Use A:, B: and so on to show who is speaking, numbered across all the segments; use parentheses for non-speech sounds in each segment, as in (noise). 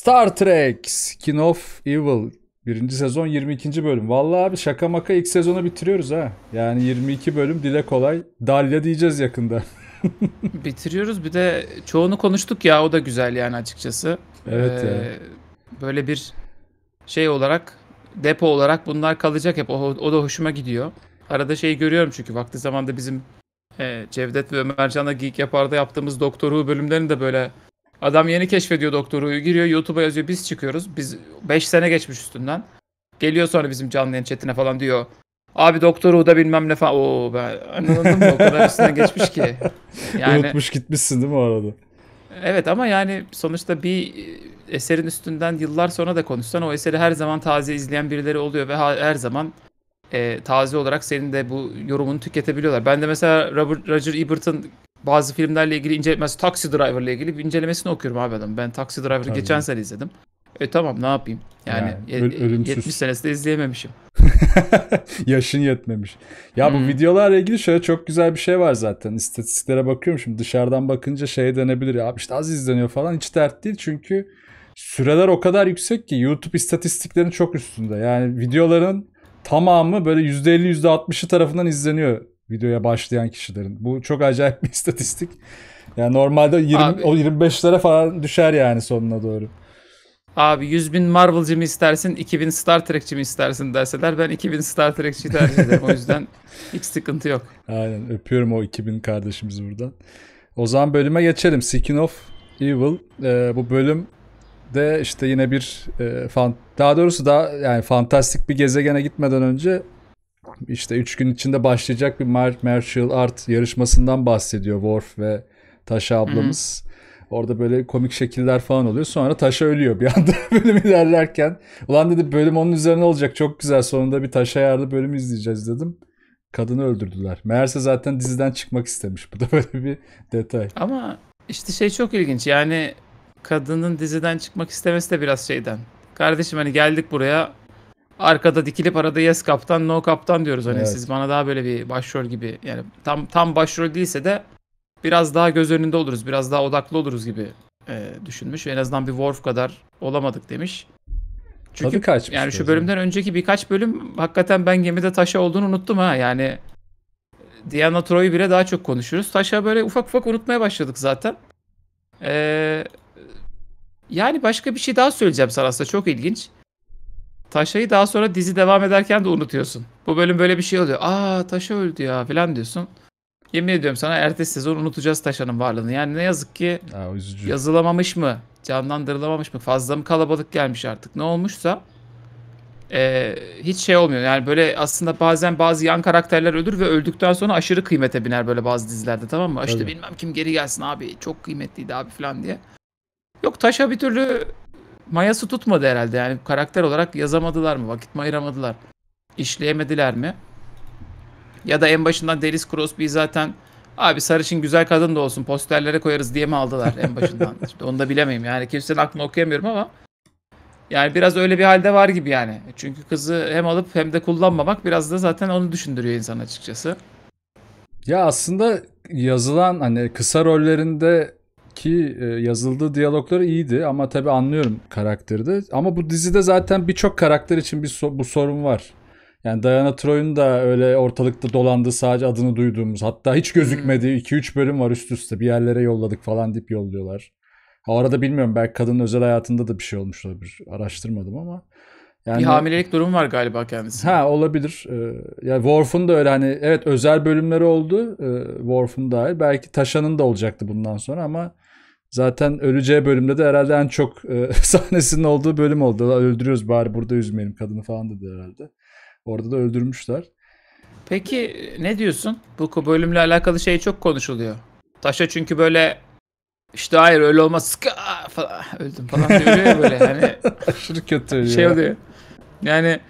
A: Star Trek Skin of Evil birinci sezon 22. bölüm. Vallahi abi şaka maka ilk sezonu bitiriyoruz ha. Yani 22 bölüm dile kolay. Dalya diyeceğiz yakında.
B: (laughs) Bitiriyoruz bir de çoğunu konuştuk ya o da güzel yani açıkçası. Evet ee, ya. Böyle bir şey olarak depo olarak bunlar kalacak hep o, o da hoşuma gidiyor. Arada şey görüyorum çünkü vakti zamanda bizim e, Cevdet ve Ömercan'la Geek Yapar'da yaptığımız Doktor Who bölümlerini de böyle Adam yeni keşfediyor doktoru. Giriyor YouTube'a yazıyor. Biz çıkıyoruz. Biz 5 sene geçmiş üstünden. Geliyor sonra bizim canlı yayın chatine falan diyor. Abi doktoru da bilmem ne falan. Oo ben anladım mı? O kadar üstünden geçmiş ki. (laughs) Yani, Unutmuş
A: gitmişsin değil mi o arada?
B: Evet ama yani sonuçta bir e, eserin üstünden yıllar sonra da konuşsan o eseri her zaman taze izleyen birileri oluyor ve her zaman e, taze olarak senin de bu yorumunu tüketebiliyorlar. Ben de mesela Robert, Roger Ebert'ın bazı filmlerle ilgili incelemesi Taxi Driver ile ilgili bir incelemesini okuyorum abi adam. Ben Taxi Driver'ı geçen sene izledim. E tamam ne yapayım? Yani, yani 70 senesinde izleyememişim. (laughs)
A: Yaşın yetmemiş. Ya hmm. bu videolarla ilgili şöyle çok güzel bir şey var zaten. İstatistiklere bakıyorum şimdi dışarıdan bakınca şey denebilir ya işte az izleniyor falan hiç dert değil çünkü süreler o kadar yüksek ki YouTube istatistiklerin çok üstünde. Yani videoların tamamı böyle %50 %60'ı tarafından izleniyor videoya başlayan kişilerin. Bu çok acayip bir (laughs) istatistik. Yani normalde 20 Abi. o 25'lere falan düşer yani sonuna doğru.
B: Abi 100 bin Marvel'cı mı istersin, 2000 Star Trek'ci mi istersin derseler ben 2000 Star Trek'ci tercih ederim. o yüzden (laughs) hiç sıkıntı yok.
A: Aynen öpüyorum o 2000 kardeşimizi buradan. O zaman bölüme geçelim. Seeking of Evil. Ee, bu bölüm de işte yine bir e, fan daha doğrusu daha yani fantastik bir gezegene gitmeden önce işte 3 gün içinde başlayacak bir martial art yarışmasından bahsediyor Worf ve Taşa ablamız. Hı-hı. Orada böyle komik şekiller falan oluyor. Sonra Taşa ölüyor bir anda (laughs) bölüm ilerlerken. Ulan dedi bölüm onun üzerine olacak çok güzel sonunda bir Taşa yarlı bölüm izleyeceğiz dedim. Kadını öldürdüler. Meğerse zaten diziden çıkmak istemiş. Bu da (laughs) böyle bir detay.
B: Ama işte şey çok ilginç yani kadının diziden çıkmak istemesi de biraz şeyden. Kardeşim hani geldik buraya Arkada dikilip arada yes kaptan no kaptan diyoruz hani evet. siz bana daha böyle bir başrol gibi yani tam tam başrol değilse de biraz daha göz önünde oluruz biraz daha odaklı oluruz gibi e, düşünmüş en azından bir Worf kadar olamadık demiş. Çünkü kaç yani şu bölümden yani. önceki birkaç bölüm hakikaten ben gemide taşa olduğunu unuttum ha yani Diana Troy'u bile daha çok konuşuruz Taşa böyle ufak ufak unutmaya başladık zaten. Ee, yani başka bir şey daha söyleyeceğim sana aslında çok ilginç. Taşa'yı daha sonra dizi devam ederken de unutuyorsun. Bu bölüm böyle bir şey oluyor. Aa Taşa öldü ya falan diyorsun. Yemin ediyorum sana ertesi sezon unutacağız Taşa'nın varlığını. Yani ne yazık ki Aa, üzücü. yazılamamış mı? Canlandırılamamış mı? Fazla mı kalabalık gelmiş artık? Ne olmuşsa e, hiç şey olmuyor. Yani böyle aslında bazen bazı yan karakterler ölür ve öldükten sonra aşırı kıymete biner böyle bazı dizilerde tamam mı? İşte bilmem kim geri gelsin abi çok kıymetliydi abi falan diye. Yok Taşa bir türlü mayası tutmadı herhalde. Yani karakter olarak yazamadılar mı? Vakit mi ayıramadılar? İşleyemediler mi? Ya da en başından Deniz Crosby zaten abi sarışın güzel kadın da olsun posterlere koyarız diye mi aldılar en başından? (laughs) işte onu da bilemeyim. Yani kimsenin aklını okuyamıyorum ama yani biraz öyle bir halde var gibi yani. Çünkü kızı hem alıp hem de kullanmamak biraz da zaten onu düşündürüyor insan açıkçası. Ya aslında
A: yazılan hani kısa rollerinde ki e, yazıldığı diyalogları iyiydi ama tabii anlıyorum karakterde. Ama bu dizide zaten birçok karakter için bir so- bu sorun var. Yani Diana Troy'un da öyle ortalıkta dolandı sadece adını duyduğumuz hatta hiç gözükmediği 2-3 hmm. bölüm var üst üste bir yerlere yolladık falan dip yolluyorlar. Ha, arada bilmiyorum belki kadının özel hayatında da bir şey olmuş olabilir araştırmadım ama. Yani, bir
B: hamilelik durumu var galiba kendisi.
A: Ha olabilir. Ee, ya yani Worf'un da öyle hani evet özel bölümleri oldu. E, Worf'un dahil. Belki Taşan'ın da olacaktı bundan sonra ama Zaten öleceği bölümde de herhalde en çok e, (laughs) sahnesinin olduğu bölüm oldu. Öldürüyoruz bari burada üzmeyelim kadını falan dedi herhalde. Orada da öldürmüşler.
B: Peki ne diyorsun? Bu bölümle alakalı şey çok konuşuluyor. Taşa çünkü böyle işte hayır öyle olmaz Ska! falan (laughs) öldüm falan diyor böyle hani (laughs) aşırı kötü şey oluyor. Yani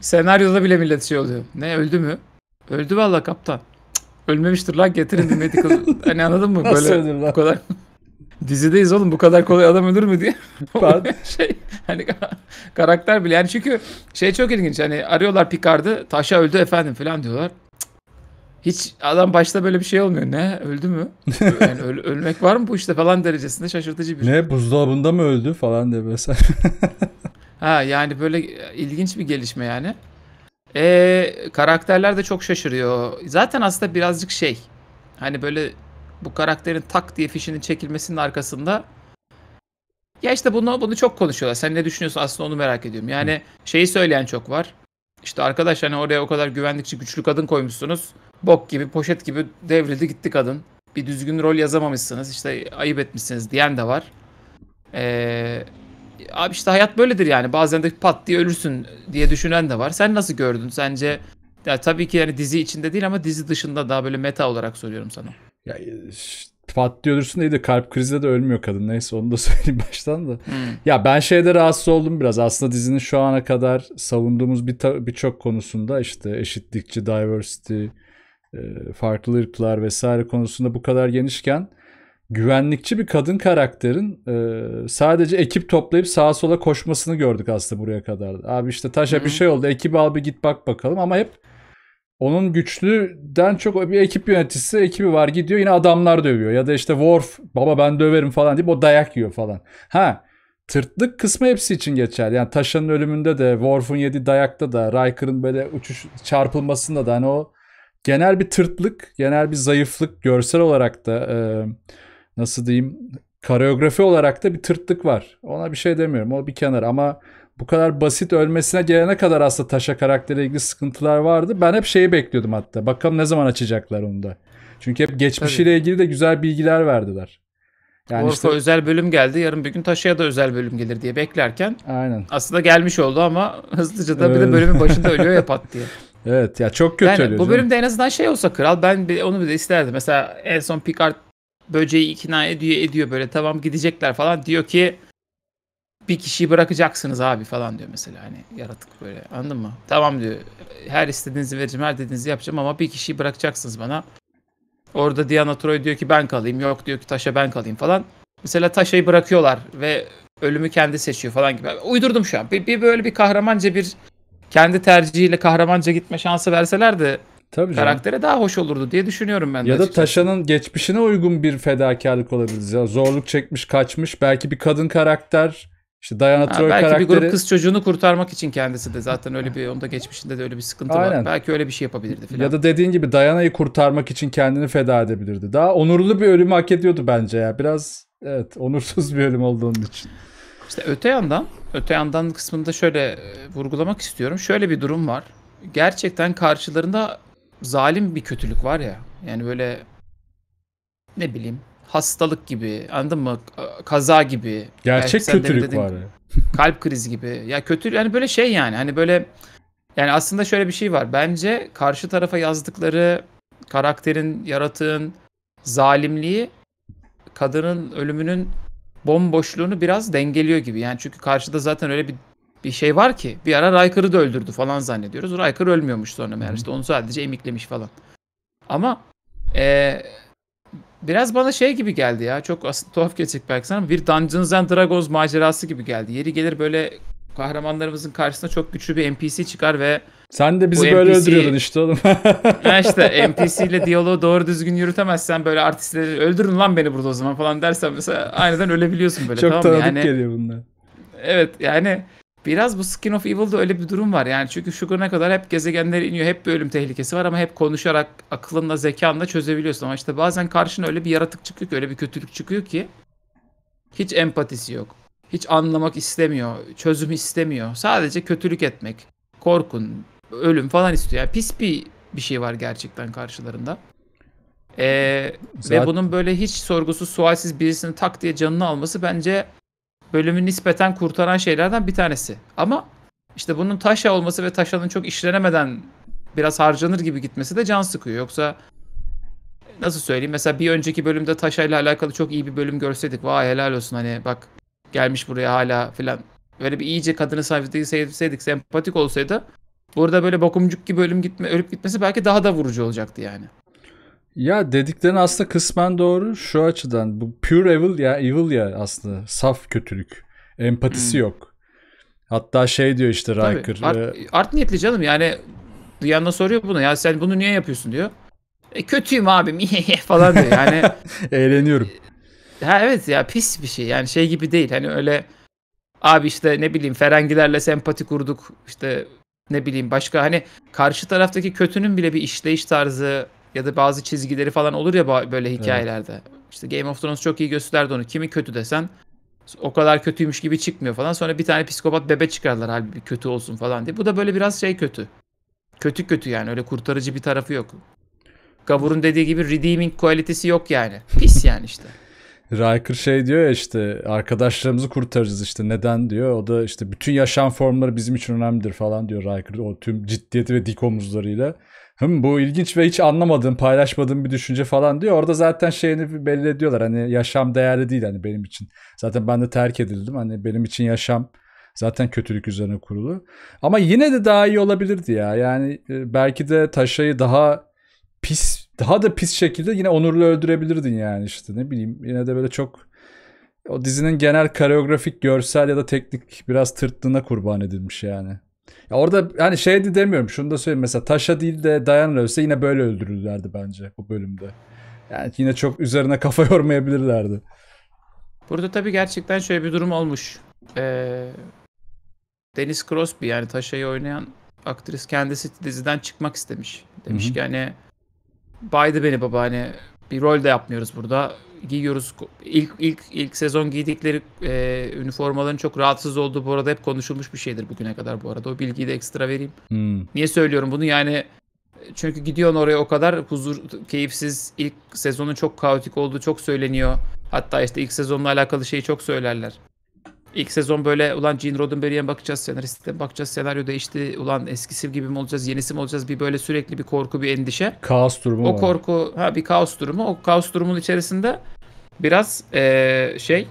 B: senaryoda bile millet şey oluyor. Ne öldü mü? Öldü valla kaptan. Cık, ölmemiştir lan getirin bir medical. hani anladın mı böyle bu kadar dizideyiz oğlum bu kadar kolay adam ölür mü diye. (laughs) şey hani karakter bile yani çünkü şey çok ilginç hani arıyorlar Picard'ı taşa öldü efendim falan diyorlar. Hiç adam başta böyle bir şey olmuyor. Ne öldü mü? (laughs) Yani öl- ölmek var mı bu işte falan derecesinde şaşırtıcı bir. Ne
A: şey. buzdolabında mı öldü falan diye mesela.
B: (laughs) ha yani böyle e, ilginç bir gelişme yani. E, karakterler de çok şaşırıyor. Zaten aslında birazcık şey. Hani böyle bu karakterin tak diye fişinin çekilmesinin arkasında ya işte bunu bunu çok konuşuyorlar. Sen ne düşünüyorsun aslında onu merak ediyorum. Yani Hı. şeyi söyleyen çok var. İşte arkadaş hani oraya o kadar güvendikçi güçlü kadın koymuşsunuz. Bok gibi, poşet gibi devrildi gitti kadın. Bir düzgün rol yazamamışsınız. işte ayıp etmişsiniz diyen de var. Ee, abi işte hayat böyledir yani. Bazen de pat diye ölürsün diye düşünen de var. Sen nasıl gördün? Sence ya tabii ki yani dizi içinde değil ama dizi dışında daha böyle meta olarak soruyorum sana. Ya e,
A: patlıyor dursun değil de kalp krizde de ölmüyor kadın. Neyse onu da (laughs) söyleyeyim baştan da. Hmm. Ya ben şeyde rahatsız oldum biraz. Aslında dizinin şu ana kadar savunduğumuz birçok konusunda işte eşitlikçi, diversity, e, farklı ırklar vesaire konusunda bu kadar genişken güvenlikçi bir kadın karakterin e, sadece ekip toplayıp sağa sola koşmasını gördük aslında buraya kadar. Abi işte taşa hı bir şey oldu. Ekibi al bir git bak bakalım ama hep onun güçlüden çok bir ekip yöneticisi ekibi var gidiyor yine adamlar dövüyor. Ya da işte Worf baba ben döverim falan deyip o dayak yiyor falan. Ha tırtlık kısmı hepsi için geçer. Yani Taşan'ın ölümünde de Worf'un yedi dayakta da Riker'ın böyle uçuş çarpılmasında da hani o genel bir tırtlık, genel bir zayıflık görsel olarak da e, nasıl diyeyim koreografi olarak da bir tırtlık var. Ona bir şey demiyorum. O bir kenar ama bu kadar basit ölmesine gelene kadar aslında Taşa karakteriyle ilgili sıkıntılar vardı. Ben hep şeyi bekliyordum hatta. Bakalım ne zaman açacaklar onu da. Çünkü hep geçmişiyle ilgili de güzel bilgiler verdiler. Yani Orko işte...
B: özel bölüm geldi. Yarın bir gün Taşa'ya da özel bölüm gelir diye beklerken. Aynen. Aslında gelmiş oldu ama (laughs) hızlıca da bir de bölümün başında ölüyor ya (laughs) pat diye.
A: Evet ya çok kötü yani, ölüyor. Bu canım. bölümde
B: en azından şey olsa kral ben bir, onu bir de isterdim. Mesela en son Picard böceği ikna ediyor ediyor böyle tamam gidecekler falan diyor ki bir kişiyi bırakacaksınız abi falan diyor mesela hani yaratık böyle anladın mı? Tamam diyor her istediğinizi vereceğim her dediğinizi yapacağım ama bir kişiyi bırakacaksınız bana. Orada Diana Troy diyor ki ben kalayım yok diyor ki taşa ben kalayım falan. Mesela taşayı bırakıyorlar ve ölümü kendi seçiyor falan gibi. Uydurdum şu an. Bir, bir böyle bir kahramanca bir kendi tercihiyle kahramanca gitme şansı verseler de Tabii karaktere daha hoş olurdu diye düşünüyorum ben. Ya da açıkçası.
A: Taşa'nın geçmişine uygun bir fedakarlık olabilir. zorluk çekmiş, kaçmış. Belki bir kadın karakter işte Diana ha, Troy belki karakteri... Belki bir grup kız
B: çocuğunu kurtarmak için kendisi de zaten öyle bir onda geçmişinde de öyle bir sıkıntı Aynen. var. Belki öyle bir şey yapabilirdi falan. Ya
A: da dediğin gibi Diana'yı kurtarmak için kendini feda edebilirdi. Daha onurlu bir ölüm hak ediyordu bence ya. Biraz evet onursuz bir ölüm oldu için.
B: İşte öte yandan, öte yandan kısmında şöyle e, vurgulamak istiyorum. Şöyle bir durum var. Gerçekten karşılarında zalim bir kötülük var ya. Yani böyle ne bileyim hastalık gibi anladın mı? Kaza gibi. Gerçek yani kötülük dedin, var. (laughs) Kalp krizi gibi. Ya kötü yani böyle şey yani hani böyle yani aslında şöyle bir şey var. Bence karşı tarafa yazdıkları karakterin, yaratığın zalimliği kadının ölümünün bomboşluğunu biraz dengeliyor gibi. Yani çünkü karşıda zaten öyle bir bir şey var ki bir ara Riker'ı da öldürdü falan zannediyoruz. Riker ölmüyormuş sonra meğer işte onu sadece emiklemiş falan. Ama e, Biraz bana şey gibi geldi ya. Çok tuhaf gelecek belki sana. Bir Dungeons and Dragons macerası gibi geldi. Yeri gelir böyle kahramanlarımızın karşısına çok güçlü bir NPC çıkar ve sen de bizi böyle NPC... öldürüyordun işte oğlum. (laughs) ya işte NPC ile diyaloğu doğru düzgün yürütemezsen böyle artistleri öldürün lan beni burada o zaman falan dersen mesela aniden ölebiliyorsun böyle. Çok tamam tanıdık yani... geliyor bunlar. Evet yani Biraz bu Skin of Evil'da öyle bir durum var yani çünkü Sugar'ına kadar hep gezegenlere iniyor, hep bir ölüm tehlikesi var ama hep konuşarak akılınla, zekanla çözebiliyorsun. Ama işte bazen karşına öyle bir yaratık çıkıyor ki, öyle bir kötülük çıkıyor ki hiç empatisi yok. Hiç anlamak istemiyor, çözüm istemiyor. Sadece kötülük etmek, korkun, ölüm falan istiyor. Yani pis bir bir şey var gerçekten karşılarında. Ee, Zaten... Ve bunun böyle hiç sorgusuz, sualsiz birisini tak diye canını alması bence bölümü nispeten kurtaran şeylerden bir tanesi. Ama işte bunun taşa olması ve taşanın çok işlenemeden biraz harcanır gibi gitmesi de can sıkıyor. Yoksa nasıl söyleyeyim mesela bir önceki bölümde taşayla alakalı çok iyi bir bölüm görseydik vay helal olsun hani bak gelmiş buraya hala filan. Böyle bir iyice kadını sevseydik, sempatik olsaydı burada böyle bokumcuk gibi ölüm gitme, ölüp gitmesi belki daha da vurucu olacaktı yani. Ya dediklerin aslında
A: kısmen doğru şu açıdan. Bu pure evil ya evil ya aslında saf kötülük.
B: Empatisi hmm. yok. Hatta şey diyor işte Riker. Tabii, art, e, art niyetli canım yani yanına soruyor bunu. Ya sen bunu niye yapıyorsun diyor. E, kötüyüm abim (laughs) falan diyor. Yani (laughs) eğleniyorum. E, ha evet ya pis bir şey. Yani şey gibi değil. Hani öyle abi işte ne bileyim Ferengilerle sempati kurduk. işte ne bileyim başka hani karşı taraftaki kötünün bile bir işleyiş tarzı ya da bazı çizgileri falan olur ya böyle hikayelerde. Evet. İşte Game of Thrones çok iyi gösterdi onu. Kimi kötü desen o kadar kötüymüş gibi çıkmıyor falan. Sonra bir tane psikopat bebe çıkarlar halbuki kötü olsun falan diye. Bu da böyle biraz şey kötü. Kötü kötü yani öyle kurtarıcı bir tarafı yok. Gavur'un dediği gibi redeeming kualitesi yok yani. Pis (laughs) yani işte.
A: Riker şey diyor ya işte arkadaşlarımızı kurtaracağız işte neden diyor. O da işte bütün yaşam formları bizim için önemlidir falan diyor Riker. O tüm ciddiyeti ve dik omuzlarıyla hım bu ilginç ve hiç anlamadığım, paylaşmadığım bir düşünce falan diyor. Orada zaten şeyini belli ediyorlar. Hani yaşam değerli değil hani benim için. Zaten ben de terk edildim. Hani benim için yaşam zaten kötülük üzerine kurulu. Ama yine de daha iyi olabilirdi ya. Yani e, belki de Taşa'yı daha pis, daha da pis şekilde yine onurlu öldürebilirdin yani işte ne bileyim. Yine de böyle çok o dizinin genel koreografik, görsel ya da teknik biraz tırtlığına kurban edilmiş yani. Ya orada hani şey de demiyorum şunu da söyleyeyim mesela Taşa değil de Diana ölse yine böyle öldürürlerdi bence bu bölümde. Yani yine çok üzerine kafa (laughs) yormayabilirlerdi.
B: Burada tabii gerçekten şöyle bir durum olmuş. Ee, Deniz Crosby yani Taşa'yı oynayan aktris kendisi diziden çıkmak istemiş. Demiş Hı-hı. ki hani baydı beni baba hani bir rol de yapmıyoruz burada. Giyiyoruz. İlk ilk ilk sezon giydikleri e, üniformaların çok rahatsız olduğu bu arada hep konuşulmuş bir şeydir bugüne kadar bu arada. O bilgiyi de ekstra vereyim. Hmm. Niye söylüyorum bunu? Yani çünkü gidiyorsun oraya o kadar huzur, keyifsiz. ilk sezonun çok kaotik olduğu çok söyleniyor. Hatta işte ilk sezonla alakalı şeyi çok söylerler. İlk sezon böyle ulan Gene Roddenberry'e bakacağız, senariste bakacağız, senaryo değişti. Ulan eskisi gibi mi olacağız, yenisi mi olacağız? Bir böyle sürekli bir korku, bir endişe. Kaos durumu O var. korku, ha bir kaos durumu. O kaos durumun içerisinde biraz ee, şey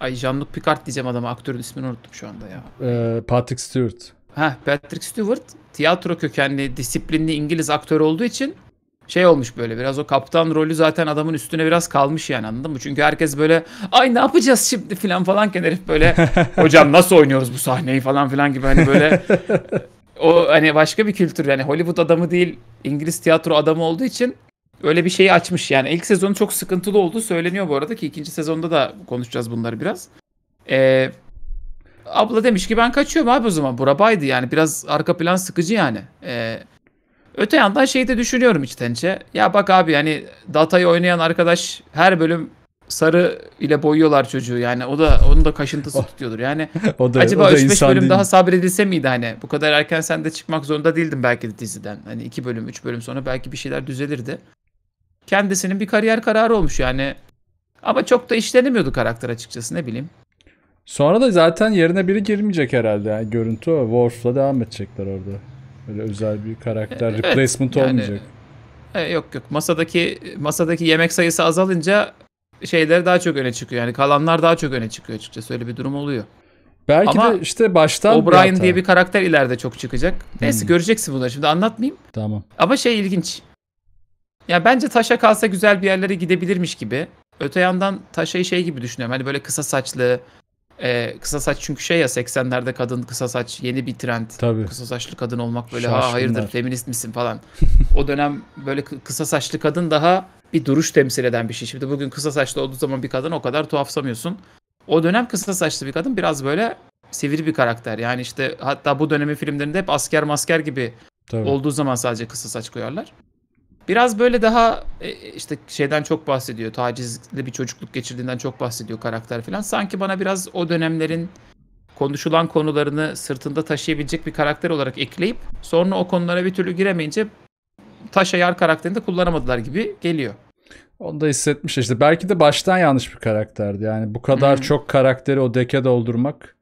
B: Ay Jean-Luc Picard diyeceğim adamı Aktörün ismini unuttum şu anda ya.
A: Ee, Patrick Stewart.
B: Ha Patrick Stewart tiyatro kökenli, disiplinli İngiliz aktör olduğu için şey olmuş böyle biraz o kaptan rolü zaten adamın üstüne biraz kalmış yani anladın mı? Çünkü herkes böyle ay ne yapacağız şimdi filan falan kenarif böyle (laughs) hocam nasıl oynuyoruz bu sahneyi falan filan gibi hani böyle o hani başka bir kültür yani Hollywood adamı değil İngiliz tiyatro adamı olduğu için öyle bir şeyi açmış yani ilk sezonu çok sıkıntılı olduğu söyleniyor bu arada ki ikinci sezonda da konuşacağız bunları biraz. Ee, abla demiş ki ben kaçıyorum abi o zaman. Burabaydı yani biraz arka plan sıkıcı yani. Ee, Öte yandan şeyi de düşünüyorum içten içe. Ya bak abi yani Data'yı oynayan arkadaş her bölüm sarı ile boyuyorlar çocuğu. Yani o da onun da kaşıntısı o, tutuyordur. Yani (laughs) o da, acaba 3-5 bölüm değil. daha sabredilse miydi hani? Bu kadar erken sen de çıkmak zorunda değildin belki de diziden. Hani 2 bölüm 3 bölüm sonra belki bir şeyler düzelirdi. Kendisinin bir kariyer kararı olmuş yani. Ama çok da işlenemiyordu karakter açıkçası ne bileyim.
A: Sonra da zaten yerine biri girmeyecek herhalde. Yani görüntü o. Worf'la devam edecekler orada. Öyle özel bir karakter e, evet, replacement yani, olmayacak.
B: E, yok yok. Masadaki masadaki yemek sayısı azalınca şeyler daha çok öne çıkıyor. Yani kalanlar daha çok öne çıkıyor açıkçası. Öyle bir durum oluyor. Belki Ama de işte baştan O'Brien diye bir karakter ileride çok çıkacak. Neyse hmm. göreceksin bunları. Şimdi anlatmayayım. Tamam. Ama şey ilginç. Ya bence taşa kalsa güzel bir yerlere gidebilirmiş gibi. Öte yandan taşayı şey gibi düşünüyorum. Hani böyle kısa saçlı, ee, kısa saç çünkü şey ya 80'lerde kadın kısa saç yeni bir trend. Tabii. Kısa saçlı kadın olmak böyle ha hayırdır feminist misin falan. (laughs) o dönem böyle kısa saçlı kadın daha bir duruş temsil eden bir şey. Şimdi bugün kısa saçlı olduğu zaman bir kadın o kadar tuhafsamıyorsun. O dönem kısa saçlı bir kadın biraz böyle sivri bir karakter. Yani işte hatta bu dönemin filmlerinde hep asker masker gibi Tabii. olduğu zaman sadece kısa saç koyarlar. Biraz böyle daha e, e, işte şeyden çok bahsediyor. Tacizli bir çocukluk geçirdiğinden çok bahsediyor karakter falan. Sanki bana biraz o dönemlerin konuşulan konularını sırtında taşıyabilecek bir karakter olarak ekleyip sonra o konulara bir türlü giremeyince taş ayar karakterini de kullanamadılar gibi geliyor.
A: Onu da hissetmiş işte. Belki de baştan yanlış bir karakterdi. Yani bu kadar hmm. çok karakteri o deke doldurmak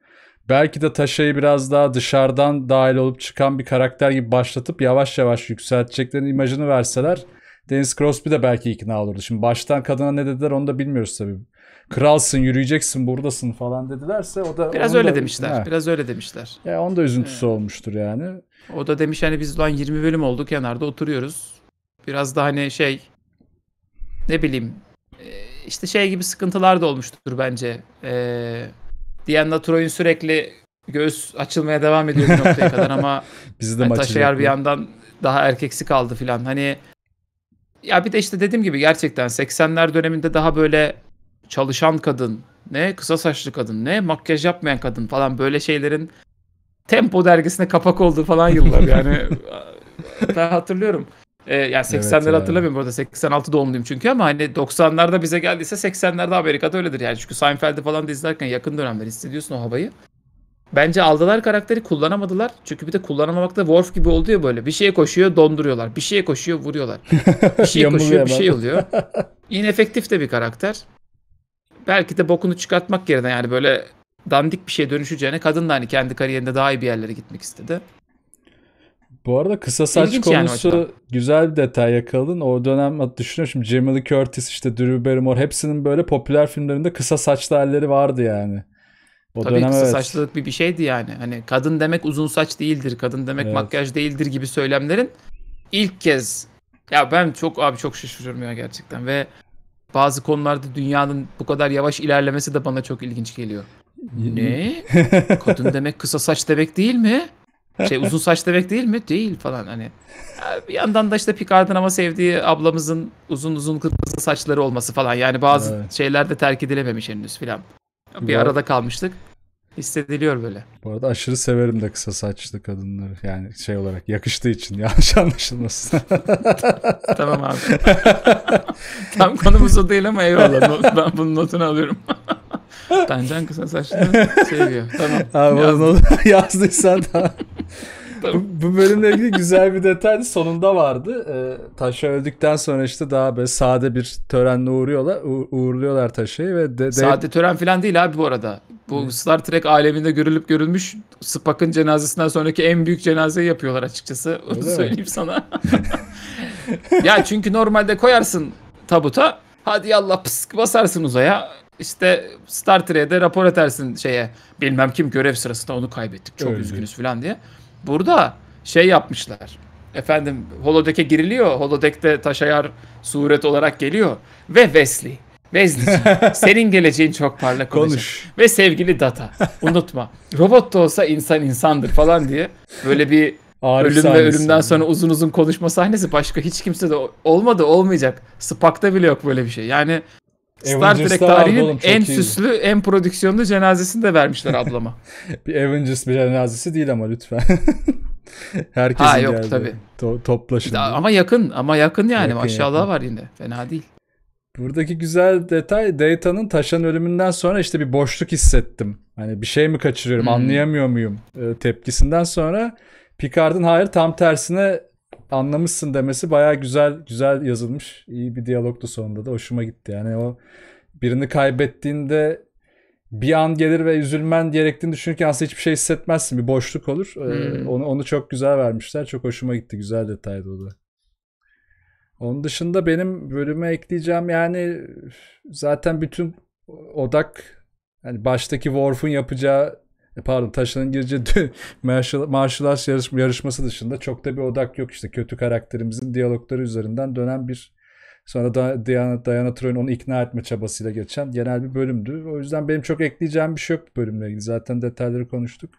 A: belki de Taşa'yı biraz daha dışarıdan dahil olup çıkan bir karakter gibi başlatıp yavaş yavaş yükselteceklerini imajını verseler Deniz Crosby de belki ikna olurdu. Şimdi baştan kadına ne dediler onu da bilmiyoruz tabii. Kralsın, yürüyeceksin, buradasın falan dedilerse o da biraz öyle da, demişler. He. Biraz
B: öyle demişler.
A: Ya onun da üzüntüsü evet. olmuştur yani.
B: O da demiş hani biz lan 20 bölüm olduk kenarda oturuyoruz. Biraz da hani şey ne bileyim e, işte şey gibi sıkıntılar da olmuştur bence. Eee Diana Troy'un sürekli göğüs açılmaya devam ediyor bir noktaya (laughs) kadar ama Bizi de hani Taşayar bir yandan daha erkeksi kaldı filan. Hani ya bir de işte dediğim gibi gerçekten 80'ler döneminde daha böyle çalışan kadın, ne kısa saçlı kadın, ne makyaj yapmayan kadın falan böyle şeylerin Tempo dergisine kapak olduğu falan yıllar yani. (laughs) ben hatırlıyorum. Ee, yani 80'leri evet, hatırlamıyorum burada 86 doğumluyum çünkü ama hani 90'larda bize geldiyse 80'lerde Amerika'da öyledir yani. Çünkü Seinfeld'i falan da izlerken yakın dönemler hissediyorsun o havayı. Bence aldılar karakteri kullanamadılar. Çünkü bir de kullanamamakta Worf gibi oldu ya böyle. Bir şeye koşuyor donduruyorlar. Bir şeye koşuyor vuruyorlar. Bir (laughs) şeye koşuyor bir şey oluyor. (laughs) İnefektif de bir karakter. Belki de bokunu çıkartmak yerine yani böyle dandik bir şeye dönüşeceğine kadın da hani kendi kariyerinde daha iyi bir yerlere gitmek istedi.
A: Bu arada kısa saç İlginç konusu yani güzel bir detay yakaladın. O dönem düşünüyorum şimdi Jamie Lee Curtis işte Drew Barrymore hepsinin böyle popüler filmlerinde kısa saçlı halleri vardı yani. O Tabii dönem, kısa evet.
B: saçlılık bir, bir şeydi yani. Hani kadın demek uzun saç değildir, kadın demek evet. makyaj değildir gibi söylemlerin ilk kez ya ben çok abi çok şaşırıyorum ya gerçekten ve bazı konularda dünyanın bu kadar yavaş ilerlemesi de bana çok ilginç geliyor. Ne? (laughs) kadın demek kısa saç demek değil mi? şey uzun saç demek değil mi? Değil falan hani. Bir yandan da işte Picard'ın ama sevdiği ablamızın uzun uzun kırmızı saçları olması falan. Yani bazı evet. şeyler de terk edilememiş henüz filan. Bir ya. arada kalmıştık. Hissediliyor böyle.
A: Bu arada aşırı severim de kısa saçlı kadınları. Yani şey olarak yakıştığı için (laughs) yanlış anlaşılmasın. (laughs)
B: tamam abi. Tam konumuz o değil ama eyvallah. (laughs) Ben bunun notunu alıyorum. Tancan kısa saçlı seviyor. Tamam. Abi (laughs) yazdıysan da.
A: bu, bu bölümle ilgili güzel bir detay sonunda vardı. E, ee, Taşa öldükten sonra işte daha böyle sade bir törenle uğruyorlar, u- uğurluyorlar Taşa'yı ve de, de... sade
B: tören falan değil abi bu arada. Bu Star Trek aleminde görülüp görülmüş Spock'ın cenazesinden sonraki en büyük cenazeyi yapıyorlar açıkçası. Onu Öyle söyleyeyim mi? sana. (laughs) ya çünkü normalde koyarsın tabuta. Hadi yallah pısk basarsın uzaya işte Star Trek'de rapor edersin şeye bilmem kim görev sırasında onu kaybettik çok Öyle. üzgünüz falan diye. Burada şey yapmışlar. Efendim holodeck'e giriliyor. Holodeck'te taşayar suret olarak geliyor. Ve Wesley. Wesley (laughs) senin geleceğin çok parlak olacak. Konuş. Ve sevgili Data unutma robot da olsa insan insandır falan diye böyle bir Arif ölüm ve ölümden sonra uzun uzun konuşma sahnesi başka hiç kimse de olmadı olmayacak. Spak'ta bile yok böyle bir şey. Yani Star Trek tarihinin en iyiydi. süslü, en prodüksiyonlu cenazesini de vermişler ablama. (laughs) bir Avengers bir cenazesi değil ama lütfen. (laughs) Herkesin ha, yok, geldi. Tabii.
A: To- toplaşın. Da,
B: ama yakın ama yakın yani yakın, maşallah yakın. var yine. Fena
A: değil. Buradaki güzel detay Data'nın taşan ölümünden sonra işte bir boşluk hissettim. Hani bir şey mi kaçırıyorum hmm. anlayamıyor muyum e, tepkisinden sonra Picard'ın hayır tam tersine anlamışsın demesi baya güzel güzel yazılmış. İyi bir diyalogtu sonunda da hoşuma gitti. Yani o birini kaybettiğinde bir an gelir ve üzülmen gerektiğini düşünürken aslında hiçbir şey hissetmezsin. Bir boşluk olur. Ee, hmm. onu onu çok güzel vermişler. Çok hoşuma gitti. Güzel detaydı o da. Onun dışında benim bölüme ekleyeceğim yani zaten bütün odak yani baştaki Worf'un yapacağı e, pardon Taşan'ın gireceği (laughs) martial, martial yarışması dışında çok da bir odak yok işte kötü karakterimizin diyalogları üzerinden dönen bir sonra da Diana, Diana Troy'un onu ikna etme çabasıyla geçen genel bir bölümdü. O yüzden benim çok ekleyeceğim bir şey yok bu bölümle ilgili. Zaten detayları konuştuk.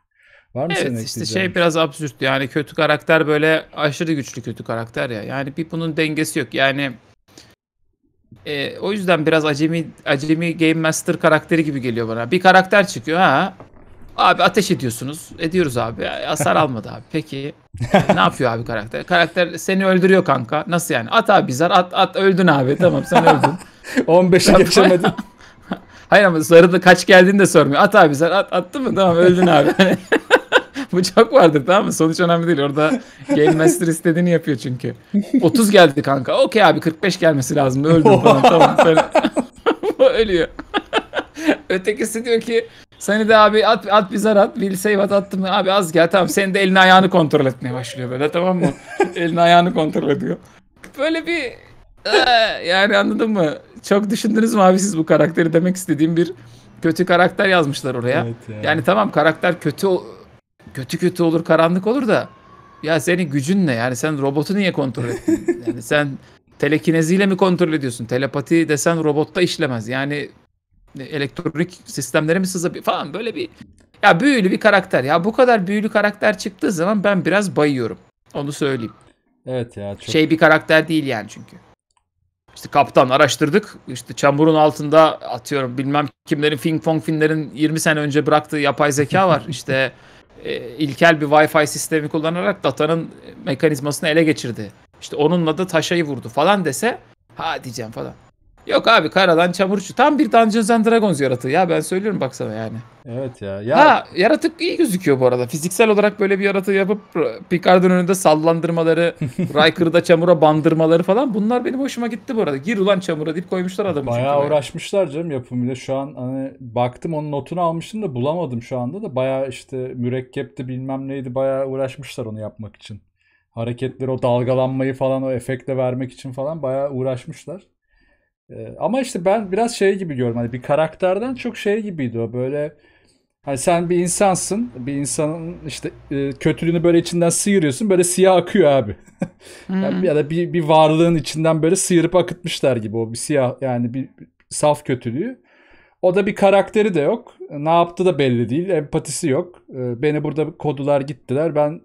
A: Var mı evet, senin işte şey
B: biraz absürt yani kötü karakter böyle aşırı güçlü kötü karakter ya. Yani bir bunun dengesi yok. Yani e, o yüzden biraz acemi acemi Game Master karakteri gibi geliyor bana. Bir karakter çıkıyor ha Abi ateş ediyorsunuz. Ediyoruz abi. Hasar (laughs) almadı abi. Peki e, ne yapıyor abi karakter? Karakter seni öldürüyor kanka. Nasıl yani? At abi zar at at öldün abi. Tamam sen öldün. 15'i (laughs) geçemedin. (laughs) Hayır ama sarıda kaç geldiğini de sormuyor. At abi zar at attı mı? Tamam öldün abi. Bu çok vardır tamam mı? Sonuç önemli değil. Orada Game Master istediğini yapıyor çünkü. 30 geldi kanka. Okey abi 45 gelmesi lazım. Öldüm falan. tamam. Böyle... Ölüyor. Ötekisi diyor ki seni de abi at, at bir zar at. Will save at attım. Abi az gel tamam. Senin de elini ayağını kontrol etmeye başlıyor böyle tamam mı? (laughs) elini ayağını kontrol ediyor. Böyle bir e, yani anladın mı? Çok düşündünüz mü abi siz bu karakteri demek istediğim bir kötü karakter yazmışlar oraya. Evet ya. Yani tamam karakter kötü kötü kötü olur karanlık olur da ya senin gücün ne? Yani sen robotu niye kontrol ettin? (laughs) Yani sen telekineziyle mi kontrol ediyorsun? Telepati desen robotta işlemez. Yani e, elektronik sistemlere mi sızabiliyor falan böyle bir ya büyülü bir karakter. Ya bu kadar büyülü karakter çıktığı zaman ben biraz bayıyorum. Onu söyleyeyim. Evet ya. Çok... Şey bir karakter değil yani çünkü. İşte kaptan araştırdık. İşte çamurun altında atıyorum bilmem kimlerin Fing Fong Finlerin 20 sene önce bıraktığı yapay zeka var. (laughs) işte e, ilkel bir Wi-Fi sistemi kullanarak datanın mekanizmasını ele geçirdi. İşte onunla da taşayı vurdu falan dese ha diyeceğim falan. Yok abi karadan çamurçu. Tam bir Dungeons and Dragons yaratığı ya ben söylüyorum baksana yani. Evet ya. ya... Ha yaratık iyi gözüküyor bu arada. Fiziksel olarak böyle bir yaratığı yapıp Picard'ın önünde sallandırmaları, (laughs) Riker'da çamura bandırmaları falan bunlar benim hoşuma gitti bu arada. Gir ulan çamura deyip koymuşlar adamı. Bayağı
A: uğraşmışlar canım yapımıyla. Şu an hani baktım onun notunu almıştım da bulamadım şu anda da. Bayağı işte mürekkepti bilmem neydi bayağı uğraşmışlar onu yapmak için. Hareketleri o dalgalanmayı falan o efekte vermek için falan bayağı uğraşmışlar. Ee, ama işte ben biraz şey gibi görüyorum. Hani bir karakterden çok şey gibiydi o böyle. Hani sen bir insansın. Bir insanın işte e, kötülüğünü böyle içinden sıyırıyorsun. Böyle siyah akıyor abi. (laughs) Hmm. yani, ya da bir, bir varlığın içinden böyle sıyırıp akıtmışlar gibi o bir siyah yani bir, bir saf kötülüğü. O da bir karakteri de yok. Ne yaptı da belli değil. Empatisi yok. Ee, beni burada kodular gittiler. Ben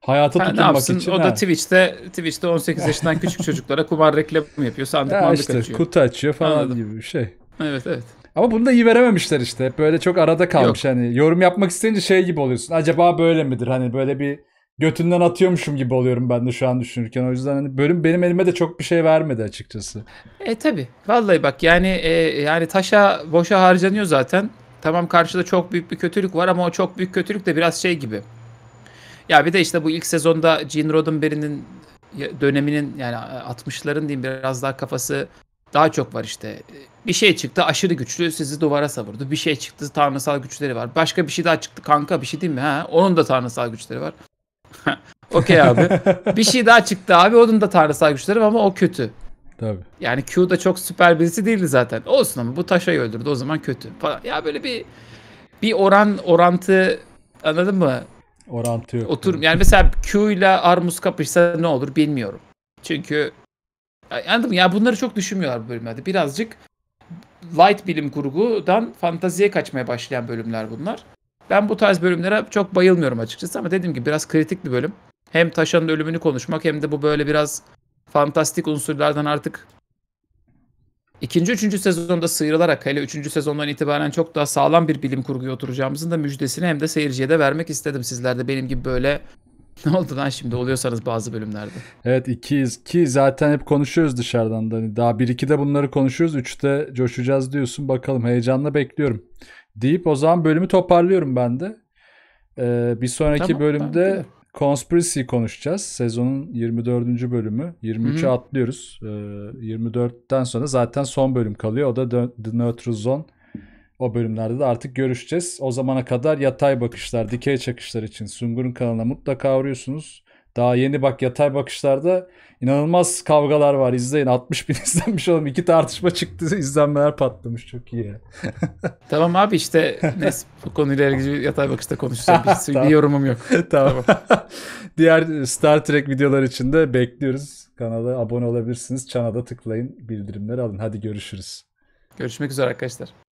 A: hayata ha, tutunmak yapsın, için. O da
B: Twitch'te Twitch'te 18 (laughs) yaşından küçük çocuklara kumar reklamı yapıyor. Sandık ya mandık işte, açıyor. Kutu açıyor falan Anladım. gibi bir şey. Evet evet.
A: Ama bunu da iyi verememişler işte. böyle çok arada kalmış. Yok. Hani yorum yapmak isteyince şey gibi oluyorsun. Acaba böyle midir? Hani böyle bir götünden atıyormuşum gibi oluyorum ben de şu an düşünürken. O yüzden hani bölüm benim elime de çok bir şey vermedi açıkçası.
B: E tabi. Vallahi bak yani e, yani taşa boşa harcanıyor zaten. Tamam karşıda çok büyük bir kötülük var ama o çok büyük kötülük de biraz şey gibi. Ya bir de işte bu ilk sezonda Gene Roddenberry'nin döneminin yani 60'ların diyeyim biraz daha kafası daha çok var işte. Bir şey çıktı aşırı güçlü sizi duvara savurdu. Bir şey çıktı tanrısal güçleri var. Başka bir şey daha çıktı kanka bir şey değil mi? Ha, onun da tanrısal güçleri var. (laughs) Okey abi. bir şey daha çıktı abi onun da tanrısal güçleri var ama o kötü. Tabii. Yani Q da çok süper birisi değildi zaten. Olsun ama bu taşayı öldürdü o zaman kötü falan. Ya böyle bir bir oran orantı anladın mı? Orantı yok. Otur, yani mesela Q ile Armus kapışsa ne olur bilmiyorum. Çünkü anladın mı? Ya bunları çok düşünmüyorlar bu bölümlerde. Birazcık light bilim kurgudan fantaziye kaçmaya başlayan bölümler bunlar. Ben bu tarz bölümlere çok bayılmıyorum açıkçası ama dediğim gibi biraz kritik bir bölüm. Hem Taşan'ın ölümünü konuşmak hem de bu böyle biraz fantastik unsurlardan artık İkinci, üçüncü sezonda sıyrılarak hele üçüncü sezondan itibaren çok daha sağlam bir bilim kurguya oturacağımızın da müjdesini hem de seyirciye de vermek istedim sizler de benim gibi böyle (laughs) ne oldu lan şimdi oluyorsanız bazı bölümlerde.
A: Evet ikiyiz ki zaten hep konuşuyoruz dışarıdan da. Hani daha bir iki de bunları konuşuyoruz. Üçte coşacağız diyorsun bakalım heyecanla bekliyorum. Deyip o zaman bölümü toparlıyorum ben de. Ee, bir sonraki tamam, bölümde Conspiracy konuşacağız. Sezonun 24. bölümü. 23'e atlıyoruz. Ee, 24'ten sonra zaten son bölüm kalıyor. O da The, The Neutral Zone. O bölümlerde de artık görüşeceğiz. O zamana kadar yatay bakışlar, dikey çakışlar için Sungur'un kanalına mutlaka uğruyorsunuz. Daha yeni bak yatay bakışlarda inanılmaz kavgalar var. İzleyin 60 bin (laughs) izlenmiş oğlum. İki tartışma çıktı izlenmeler patlamış. Çok iyi. (laughs) tamam abi işte neyse, bu
B: konuyla ilgili yatay bakışta konuşacağım. Bir, (laughs) tamam. bir yorumum yok.
A: tamam. Diğer Star Trek videolar için de bekliyoruz. Kanala abone olabilirsiniz. Çana da tıklayın. Bildirimleri alın. Hadi görüşürüz.
B: Görüşmek üzere arkadaşlar.